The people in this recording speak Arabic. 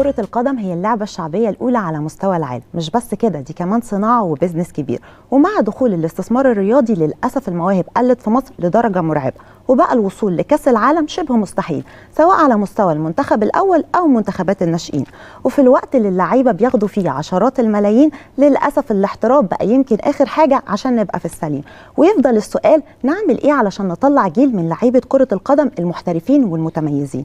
كرة القدم هي اللعبة الشعبية الأولى على مستوى العالم مش بس كده دي كمان صناعة وبزنس كبير ومع دخول الاستثمار الرياضي للأسف المواهب قلت في مصر لدرجة مرعبة وبقى الوصول لكأس العالم شبه مستحيل سواء على مستوى المنتخب الأول أو منتخبات الناشئين وفي الوقت اللي اللعيبة بياخدوا فيه عشرات الملايين للأسف الاحتراف بقى يمكن آخر حاجة عشان نبقى في السليم ويفضل السؤال نعمل إيه علشان نطلع جيل من لعيبة كرة القدم المحترفين والمتميزين